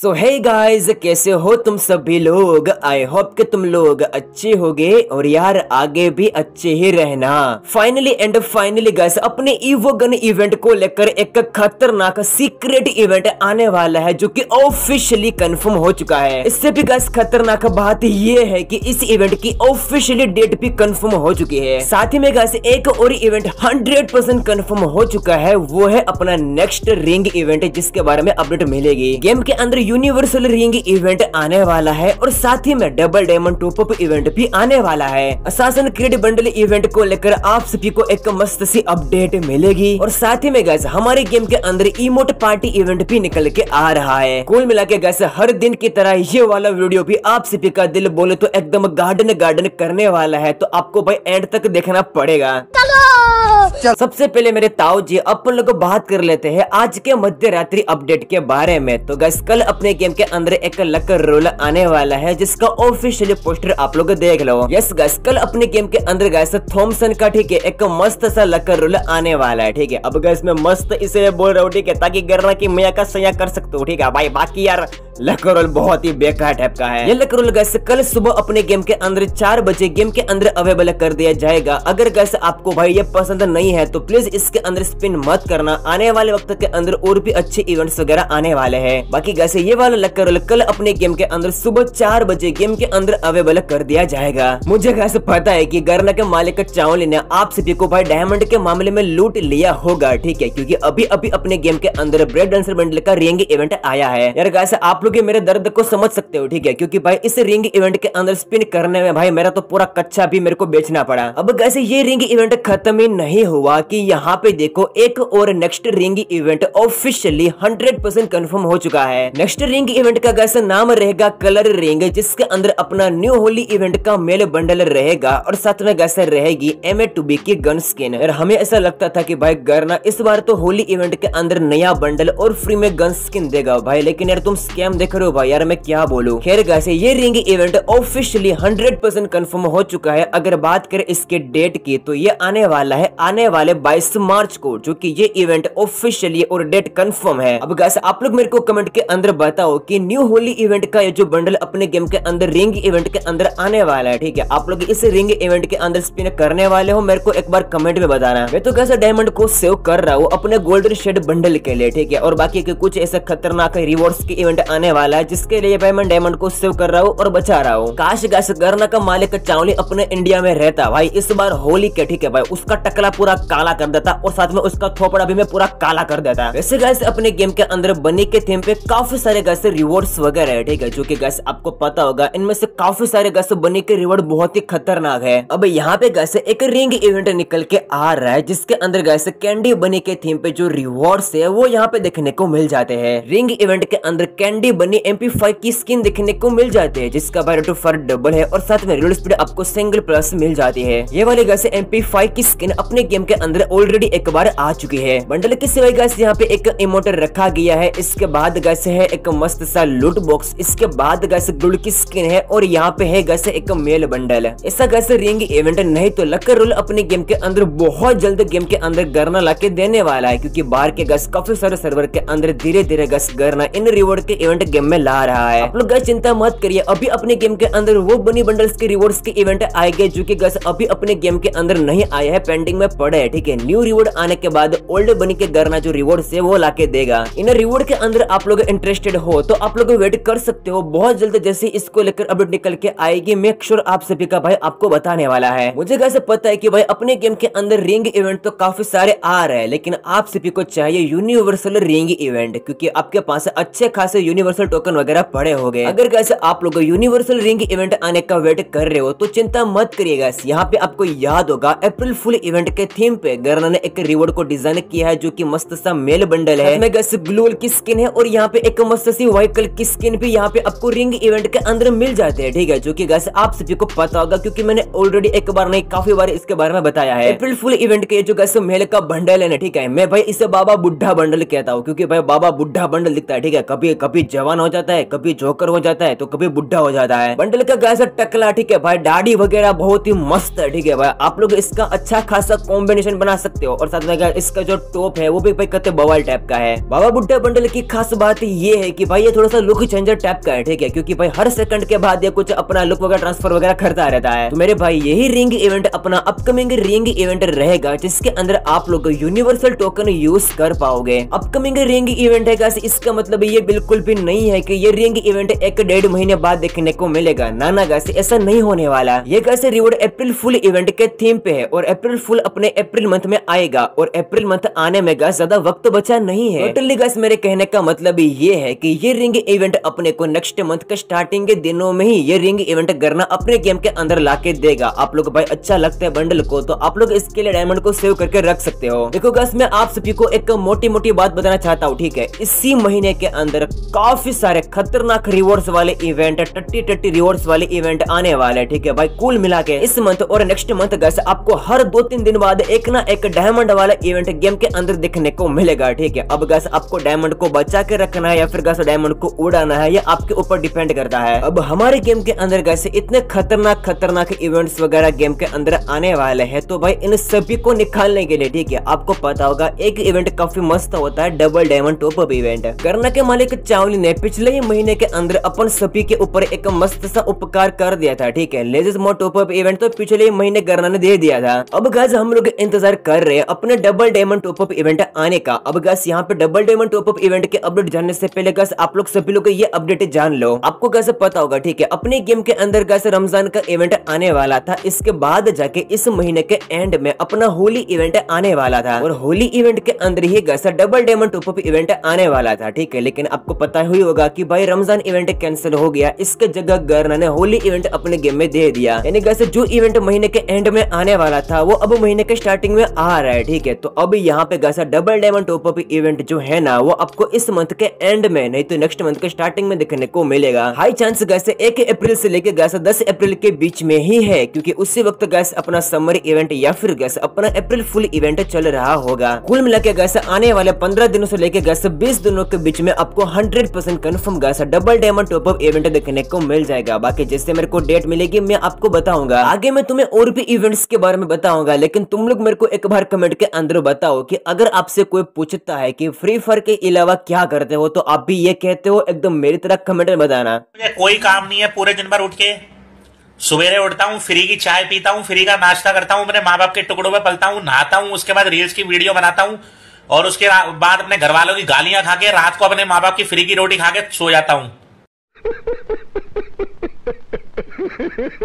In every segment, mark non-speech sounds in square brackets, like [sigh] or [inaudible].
सो hey guys कैसे हो तुम सभी लोग आई होप कि तुम लोग अच्छे होगे और यार आगे भी अच्छे ही रहना फाइनली एंड फाइनली गाइस अपने ईवो गन इवेंट को लेकर एक खतरनाक सीक्रेट इवेंट आने वाला है जो कि ऑफिशियली कंफर्म हो चुका है इससे भी गाइस खतरनाक बात ये है कि इस इवेंट की ऑफिशियली डेट भी कंफर्म हो चुकी है साथ ही में गाइस एक और इवेंट हंड्रेड परसेंट कन्फर्म हो चुका है वो है अपना नेक्स्ट रिंग इवेंट जिसके बारे में अपडेट मिलेगी गेम के अंदर यूनिवर्सल रिंग इवेंट आने वाला है और साथ ही में double diamond top up event भी आने वाला है असासन क्रीड बंडल इवेंट को लेकर आप सभी को एक मस्त सी अपडेट मिलेगी और साथ ही में गैस हमारे गेम के अंदर इमोट पार्टी इवेंट भी निकल के आ रहा है कुल मिला के गैस हर दिन की तरह ये वाला वीडियो भी आप सभी का दिल बोले तो एकदम गार्डन गार्डन करने वाला है तो आपको भाई एंड तक देखना पड़ेगा चलो चल सबसे पहले मेरे ताऊ जी अपन लोग बात कर लेते हैं आज के मध्य रात्रि अपडेट के बारे में तो गैस कल अपने गेम के अंदर एक लक रोल आने वाला है जिसका ऑफिशियल पोस्टर आप लोग देख लो यस गैस कल अपने गेम के अंदर गैस थॉमसन का ठीक है एक मस्त सा लक रोल आने वाला है ठीक है अब गैस मैं मस्त इसे बोल रहा हूँ ठीक है ताकि गर्रा की मैया का सया कर सकते हो ठीक है भाई बाकी यार लकरोल बहुत ही बेकार टाइप का है ये लकरोल गैस कल सुबह अपने गेम के अंदर चार बजे गेम के अंदर अवेलेबल कर दिया जाएगा अगर गैस आपको भाई ये पसंद नहीं है तो प्लीज इसके अंदर स्पिन मत करना आने वाले वक्त के अंदर और भी अच्छे इवेंट्स वगैरह आने वाले हैं बाकी गैसे ये वाला लकरोल कल अपने गेम के अंदर सुबह चार बजे गेम के अंदर अवेलेबल कर दिया जाएगा मुझे गैस पता है की गर्ना के मालिक चावली ने आप सभी को भाई डायमंड के मामले में लूट लिया होगा ठीक है क्यूँकी अभी अभी अपने गेम के अंदर ब्रेड डांसर बंडल का रियंग इवेंट आया है यार गैस आप लोग मेरे दर्द को समझ सकते हो ठीक है क्योंकि भाई इस रिंग इवेंट के अंदर स्पिन करने में भाई मेरा तो पूरा कच्चा भी मेरे को बेचना पड़ा अब कैसे ये रिंग इवेंट खत्म ही नहीं हुआ कि यहाँ पे देखो एक और next ring event officially hundred percent confirm हो चुका है नेक्स्ट रिंग इवेंट का कैसे नाम रहेगा कलर रिंग जिसके अंदर अपना न्यू होली इवेंट का मेल बंडल रहेगा और साथ में कैसे रहेगी एम ए टू बी की गन स्किन और हमें ऐसा लगता था की भाई गरना इस बार तो होली इवेंट के अंदर नया बंडल और फ्री में गन स्किन देगा भाई लेकिन यार तुम स्कैम देख रहे हो भाई यार मैं क्या बोलू खेर गैसे ये ring event officially hundred percent confirm हो चुका है अगर बात करें इसके डेट की तो ये आने वाला है आने वाले बाईस मार्च को जो की ये इवेंट ऑफिशियली और डेट कन्फर्म है अब गैसे आप लोग मेरे को कमेंट के अंदर बताओ की न्यू होली इवेंट का ये जो बंडल अपने गेम के अंदर रिंग इवेंट के अंदर आने वाला है ठीक है आप लोग इस रिंग इवेंट के अंदर स्पिन करने वाले हो मेरे को एक बार कमेंट में बताना मैं तो कैसे डायमंड को सेव कर रहा हूँ अपने गोल्डन शेड बंडल के लिए ठीक है और बाकी के कुछ ऐसे खतरनाक रिवॉर्ड्स के इवेंट आने आने वाला है जिसके लिए भाई मैं डायमंड को सेव कर रहा हूँ और बचा रहा हूँ काश गैस गरना का मालिक चावली अपने इंडिया में रहता भाई इस बार होली के ठीक है भाई उसका टकला पूरा काला कर देता और साथ में उसका थोपड़ा भी मैं पूरा काला कर देता वैसे गैस अपने गेम के अंदर बनी के थीम पे काफी सारे गैस रिवॉर्ड वगैरह है ठीक है जो की गैस आपको पता होगा इनमें से काफी सारे गैस बनी के रिवॉर्ड बहुत ही खतरनाक है अब यहाँ पे गैसे एक रिंग इवेंट निकल के आ रहा है जिसके अंदर गैसे कैंडी बनी के थीम पे जो रिवॉर्ड है वो यहाँ पे देखने को मिल जाते हैं रिंग इवेंट के अंदर कैंडी बनी एम की स्किन देखने को मिल जाती है जिसका टू फर डबल है और साथ में रिलोड स्पीड आपको सिंगल प्लस मिल जाती है ये वाली गैसे एम की स्किन अपने गेम के अंदर ऑलरेडी एक बार आ चुकी है बंडल के सिवाय गैस यहाँ पे एक इमोटर रखा गया है इसके बाद गैसे है एक मस्त सा लूट बॉक्स इसके बाद गैसे गुड़ की स्किन है और यहाँ पे है गैसे एक मेल बंडल ऐसा गैसे रिंग इवेंट नहीं तो लक्कर रोल अपने गेम के अंदर बहुत जल्द गेम के अंदर गरना ला देने वाला है क्यूँकी बाहर के गैस काफी सारे सर्वर के अंदर धीरे धीरे गैस गरना इन रिवॉर्ड के इवेंट गेम में ला रहा है आप लोग गैस चिंता मत करिए अभी अपने गेम के अंदर वो बनी बंडल्स के रिवॉर्ड्स के इवेंट आए गए जो की गैस अभी अपने गेम के अंदर नहीं आया है पेंडिंग में पड़े है ठीक है न्यू रिवॉर्ड आने के बाद ओल्ड बनी के घर जो रिवॉर्ड है वो ला देगा इन रिवॉर्ड के अंदर आप लोग इंटरेस्टेड हो तो आप लोग वेट कर सकते हो बहुत जल्द जैसे इसको लेकर अपडेट निकल के आएगी मेक श्योर आप सभी का भाई आपको बताने वाला है मुझे कैसे पता है कि भाई अपने गेम के अंदर रिंग इवेंट तो काफी सारे आ रहे हैं लेकिन आप सभी को चाहिए यूनिवर्सल रिंग इवेंट क्योंकि आपके पास अच्छे खासे यूनिवर्स यूनिवर्सल टोकन वगैरह पड़े हो गए अगर कैसे आप लोग यूनिवर्सल रिंग इवेंट आने का वेट कर रहे हो तो चिंता मत करिएगा यहाँ पे आपको याद होगा अप्रैल फुल इवेंट के थीम पे गर्ना ने एक रिवॉर्ड को डिजाइन किया है जो की मस्त सा मेल बंडल है ग्लूल की स्किन है और यहाँ पे एक मस्त सी व्हाइट कलर की स्किन भी यहाँ पे आपको रिंग इवेंट के अंदर मिल जाते हैं ठीक है जो की गैस आप सभी को पता होगा क्योंकि मैंने ऑलरेडी एक बार नहीं काफी बार इसके बारे में बताया है अप्रिल फुल इवेंट के जो गैस मेल का बंडल है ना ठीक है मैं भाई इसे बाबा बुढ़ा बंडल कहता हूँ क्योंकि भाई बाबा बुढ़ा बंडल दिखता है ठीक है कभी कभी जवान हो जाता है कभी जोकर हो जाता है तो कभी बुढ़ा हो जाता है बंडल का गैस टकला ठीक है भाई दाढ़ी वगैरह बहुत ही मस्त है ठीक है भाई आप लोग इसका अच्छा खासा कॉम्बिनेशन बना सकते हो और साथ में इसका जो टॉप है वो भी कहते बवाल टाइप का है बाबा बुढ़ा बंडल की खास बात ये है की भाई ये थोड़ा सा लुक चेंजर टाइप का है ठीक है क्यूँकी भाई हर सेकंड के बाद ये कुछ अपना लुक वगैरह ट्रांसफर वगैरह करता रहता है तो मेरे भाई यही रिंग इवेंट अपना अपकमिंग रिंग इवेंट रहेगा जिसके अंदर आप लोग यूनिवर्सल टोकन यूज कर पाओगे अपकमिंग रिंग इवेंट है इसका मतलब ये बिल्कुल भी नहीं है कि ये रिंग इवेंट एक डेढ़ महीने बाद देखने को मिलेगा नाना गैसे ऐसा नहीं होने वाला ये guys reward April fool event के थीम पे है और अप्रैल फुल अपने अप्रैल मंथ में आएगा और अप्रैल मंथ आने में गैस ज्यादा वक्त बचा नहीं है टोटली गैस मेरे कहने का मतलब ये है की ये रिंग इवेंट अपने को नेक्स्ट मंथ के स्टार्टिंग के दिनों में ही ये रिंग इवेंट करना अपने गेम के अंदर ला के देगा आप लोग भाई अच्छा लगता है बंडल को तो आप लोग इसके लिए डायमंड को सेव करके रख सकते हो देखो गैस मैं आप सभी को एक मोटी मोटी बात बताना चाहता हूँ ठीक है इसी महीने के अंदर काफी काफी सारे खतरनाक रिवॉर्ड्स वाले इवेंट टट्टी टट्टी रिवॉर्ड्स वाले इवेंट आने वाले हैं ठीक है भाई कुल मिला के इस मंथ और नेक्स्ट मंथ गैस आपको हर दो तीन दिन बाद एक ना एक डायमंड वाला इवेंट गेम के अंदर देखने को मिलेगा ठीक है अब गैस आपको डायमंड को बचा के रखना है या फिर गैस डायमंड को उड़ाना है यह आपके ऊपर डिपेंड करता है अब हमारे गेम के अंदर गैस इतने खतरनाक खतरनाक इवेंट वगैरह गेम के अंदर आने वाले है तो भाई इन सभी को निकालने के लिए ठीक है आपको पता होगा एक इवेंट काफी मस्त होता है double diamond top up event करना के मालिक चावली ने पिछले ही महीने के अंदर अपन सभी के ऊपर एक मस्त सा उपकार कर दिया था ठीक है लेजेस मोर टॉप इवेंट तो पिछले ही महीने गरना ने दे दिया था अब गज हम लोग इंतजार कर रहे हैं अपने double diamond top up event आने का अब गस यहाँ पे double diamond top up event के अपडेट जानने से पहले गस आप लोग सभी लोग ये अपडेट जान लो आपको कैसे पता होगा ठीक है अपने गेम के अंदर गस रमजान का इवेंट आने वाला था इसके बाद जाके इस महीने के एंड में अपना होली इवेंट आने वाला था और होली इवेंट के अंदर ही guys double diamond top up event आने वाला था ठीक है लेकिन आपको पता है हुई होगा कि भाई रमजान इवेंट कैंसिल हो गया इसके जगह गर्ना ने होली इवेंट अपने गेम में दे दिया यानी कैसे जो इवेंट महीने के एंड में आने वाला था वो अब महीने के स्टार्टिंग में आ रहा है ठीक है तो अब यहाँ पे गैसा डबल डायमंड टॉप इवेंट जो है ना वो आपको इस मंथ के एंड में नहीं तो नेक्स्ट मंथ के स्टार्टिंग में देखने को मिलेगा हाई चांस गैसे एक अप्रैल से लेकर गैसा दस अप्रैल के बीच में ही है क्यूँकी उसी वक्त गैस अपना समर इवेंट या फिर गैस अपना अप्रैल फुल इवेंट चल रहा होगा कुल मिला के आने वाले पंद्रह दिनों से लेकर गैस बीस दिनों के बीच में आपको hundred percent confirm guys double diamond top up event देखने को मिल जाएगा बाकी जैसे मेरे को डेट मिलेगी मैं आपको बताऊंगा आगे मैं तुम्हें और भी इवेंट्स के बारे में बताऊंगा लेकिन तुम लोग मेरे को एक बार कमेंट के अंदर बताओ कि अगर आपसे कोई पूछता है कि फ्री फायर के अलावा क्या करते हो तो आप भी ये कहते हो एकदम मेरी तरह कमेंट में बताना मुझे कोई काम नहीं है पूरे दिन भर उठ के सवेरे उठता हूँ फ्री की चाय पीता हूँ फ्री का नाश्ता करता हूँ अपने माँ बाप के टुकड़ों में पलता हूँ नहाता हूँ उसके बाद रील्स की वीडियो बनाता हूँ और उसके बाद अपने घर वालों की गालियां खा के रात को अपने माँ बाप की फ्री की रोटी खा के सो जाता हूँ [laughs]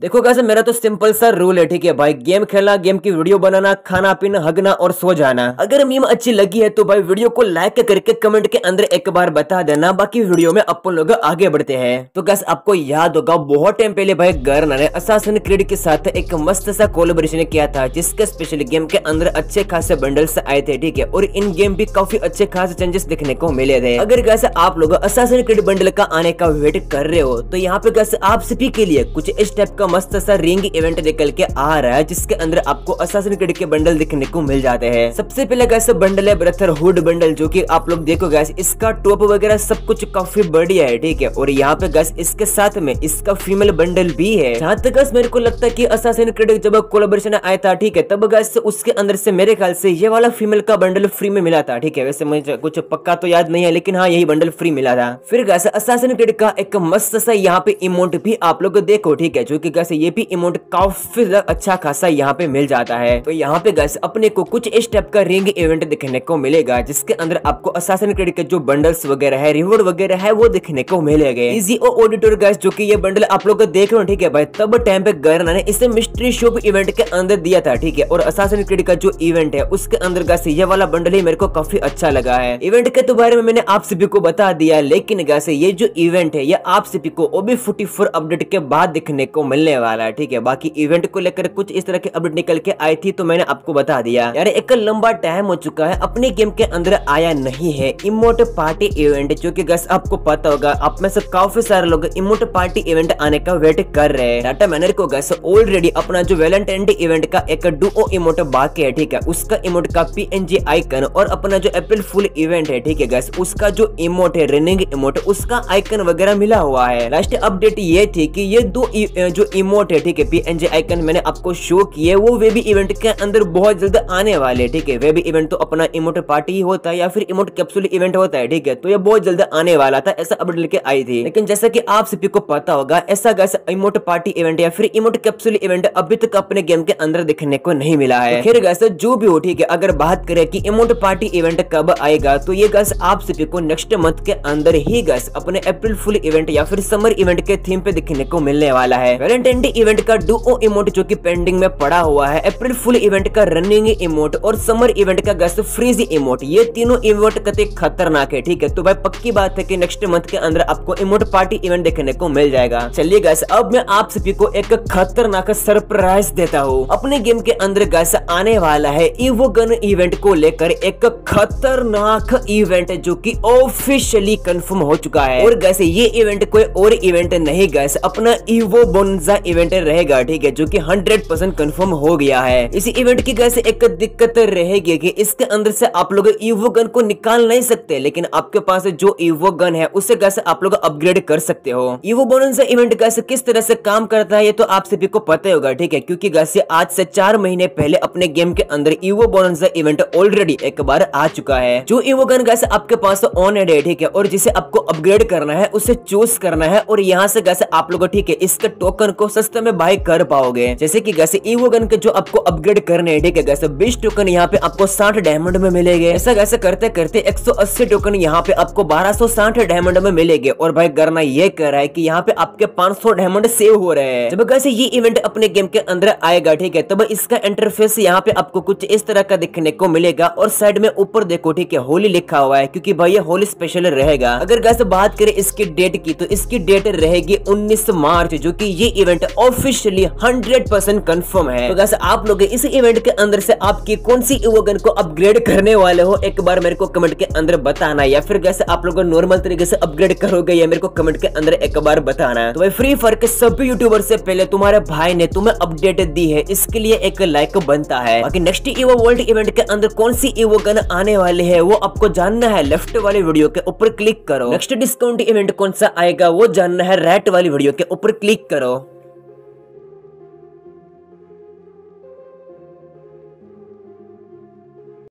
देखो कैसे मेरा तो सिंपल सा रूल है ठीक है भाई गेम खेलना गेम की वीडियो बनाना खाना पीना हगना और सो जाना अगर मीम अच्छी लगी है तो भाई वीडियो को लाइक करके कमेंट के अंदर एक बार बता देना बाकी वीडियो में अपन लोग आगे बढ़ते हैं तो कैसे आपको याद होगा बहुत टाइम पहले भाई गर्ना ने असासन क्रीड के साथ एक मस्त सा कोलोबरेशन किया था जिसके स्पेशल गेम के अंदर अच्छे खासे बंडल्स आए थे ठीक है और इन गेम भी काफी अच्छे खासे चेंजेस देखने को मिले थे अगर कैसे आप लोग असासन क्रीड बंडल का आने का वेट कर रहे हो तो यहाँ पे कैसे आप सभी के आपके लिए कुछ इस टाइप का मस्त सा रिंग इवेंट निकल के आ रहा है जिसके अंदर आपको असासन क्रेड के बंडल देखने को मिल जाते हैं सबसे पहले गैस बंडल है ब्रथर हुड बंडल जो की आप लोग देखो गैस इसका टॉप वगैरह सब कुछ काफी बढ़िया है ठीक है और यहाँ पे गैस इसके साथ में इसका फीमेल बंडल भी है जहाँ तक गैस मेरे को लगता है की असासन क्रेड जब कोलाबोरेशन आया था ठीक है तब गैस उसके अंदर से मेरे ख्याल से ये वाला फीमेल का बंडल फ्री में मिला था ठीक है वैसे मुझे कुछ पक्का तो याद नहीं है लेकिन हाँ यही बंडल फ्री मिला था फिर गैस असासन क्रेड का एक मस्त सा यहाँ पे इमोट भी आप लोग लोग देखो ठीक है जो कि गैस ये भी अमाउंट काफी अच्छा खासा यहाँ पे मिल जाता है तो यहाँ पे गैस अपने को कुछ इस टाइप का रिंग इवेंट देखने को मिलेगा जिसके अंदर आपको असासन क्रेडिट के जो बंडल्स वगैरह है रिवॉर्ड वगैरह है वो देखने को मिलेगा इजी और ऑडिटोर गैस जो की ये बंडल आप लोग देख रहे हो ठीक है भाई तब टाइम पे गरना ने इसे मिस्ट्री शुभ इवेंट के अंदर दिया था ठीक है और असासन क्रेडिट का जो इवेंट है उसके अंदर गैस ये वाला बंडल ही मेरे को काफी अच्छा लगा है इवेंट के तो बारे में मैंने आप सभी को बता दिया लेकिन गैस ये जो इवेंट है ये आप सभी को ओबी फोर्टी अपडेट के बाद दिखने को मिलने वाला है ठीक है बाकी इवेंट को लेकर कुछ इस तरह की अपडेट निकल के आई थी तो मैंने आपको बता दिया यार एक लंबा टाइम हो चुका है अपने गेम के अंदर आया नहीं है इमोट पार्टी इवेंट जो की गैस आपको पता होगा आप में से काफी सारे लोग इमोट पार्टी इवेंट आने का वेट कर रहे हैं टाटा मैनर को गैस ऑलरेडी अपना जो वेलेंटाइन डे इवेंट का एक डुओ इमोट बाकी है ठीक है उसका इमोट का पीएनजी आइकन और अपना जो एप्पल फुल इवेंट है ठीक है गैस उसका जो इमोट है रनिंग इमोट उसका आइकन वगैरह मिला हुआ है लास्ट अपडेट ये थी की ये दो e, जो इमोट है ठीक है पीएनजी आइकन मैंने आपको शो किए वो वे भी इवेंट के अंदर बहुत जल्द आने वाले ठीक है वे भी इवेंट तो अपना इमोट पार्टी ही होता है या फिर इमोट कैप्सूल इवेंट होता है ठीक है तो ये बहुत जल्द आने वाला था ऐसा अपडेट लेके आई थी लेकिन जैसा की आप सभी को पता होगा ऐसा कैसा इमोट पार्टी इवेंट या फिर इमोट कैप्सूल इवेंट अभी तक अपने गेम के अंदर देखने को नहीं मिला है फिर तो गैस जो भी हो ठीक है अगर बात करें की इमोट पार्टी इवेंट कब आएगा तो ये गैस आप सभी को नेक्स्ट मंथ के अंदर ही गैस अपने अप्रैल फुल इवेंट या फिर समर इवेंट के थीम पे दिखने को मिलने वाला है वेलेंटाइन डे इवेंट का डुओ इमोट जो की पेंडिंग में पड़ा हुआ है अप्रैल फुल इवेंट का रनिंग इमोट और समर इवेंट का गस्त फ्रीज इमोट ये तीनों इमोट कते खतरनाक है ठीक है तो भाई पक्की बात है की नेक्स्ट मंथ के अंदर आपको इमोट पार्टी इवेंट देखने को मिल जाएगा चलिए गैस अब मैं आप सभी को एक खतरनाक सरप्राइज देता हूँ अपने गेम के अंदर गैस आने वाला है इवो गन इवेंट को लेकर एक खतरनाक इवेंट जो की ऑफिशियली कंफर्म हो चुका है और गैस ये इवेंट कोई और इवेंट नहीं गैस अपने अपना इवो बोनजा इवेंट रहेगा ठीक है जो कि 100 परसेंट कन्फर्म हो गया है इसी इवेंट की कैसे एक दिक्कत रहेगी कि इसके अंदर से आप लोग इवो गन को निकाल नहीं सकते लेकिन आपके पास जो इवो गन है उससे कैसे आप लोग अपग्रेड कर सकते हो इवो बोनजा इवेंट कैसे किस तरह से काम करता है ये तो आप सभी को पता होगा ठीक है क्यूँकी कैसे आज से चार महीने पहले अपने गेम के अंदर इवो बोनजा इवेंट ऑलरेडी एक बार आ चुका है जो इवो गन कैसे आपके पास ऑन एड है ठीक है और जिसे आपको अपग्रेड करना है उसे चूज करना है और यहाँ से कैसे आप लोग ठीक है इसके टोकन को सस्ते में बाय कर पाओगे जैसे की कैसे ईवो गन के जो आपको अपग्रेड करने है ठीक है कैसे बीस टोकन यहाँ पे आपको साठ डायमंड में मिलेंगे ऐसा कैसे करते करते एक सौ अस्सी टोकन यहाँ पे आपको बारह सौ साठ डायमंड में मिलेंगे और भाई करना ये कर रहा है की यहाँ पे आपके पांच सौ डायमंड सेव हो रहे हैं जब कैसे ये इवेंट अपने गेम के अंदर आएगा ठीक है तब इसका इंटरफेस यहाँ पे आपको कुछ इस तरह का देखने को मिलेगा और साइड में ऊपर देखो ठीक है होली लिखा हुआ है क्योंकि भाई ये होली स्पेशल रहेगा अगर कैसे बात करें इसकी डेट की तो इसकी डेट रहेगी उन्नीस मार्च जो कि ये इवेंट ऑफिशियली 100 परसेंट कन्फर्म है तो कैसे आप लोग इस इवेंट के अंदर से आपकी कौन सी इवोगन को अपग्रेड करने वाले हो एक बार मेरे को कमेंट के अंदर बताना या फिर कैसे आप लोग नॉर्मल तरीके से अपग्रेड करोगे या मेरे को कमेंट के अंदर एक बार बताना तो भाई फ्री फायर के सभी यूट्यूबर से पहले तुम्हारे भाई ने तुम्हें अपडेट दी है इसके लिए एक लाइक बनता है बाकी नेक्स्ट इवो वर्ल्ड इवेंट के अंदर कौन सी इवोगन गन आने वाली है वो आपको जानना है लेफ्ट वाले वीडियो के ऊपर क्लिक करो नेक्स्ट डिस्काउंट इवेंट कौन सा आएगा वो जानना है राइट वाली वीडियो के ऊपर क्लिक करो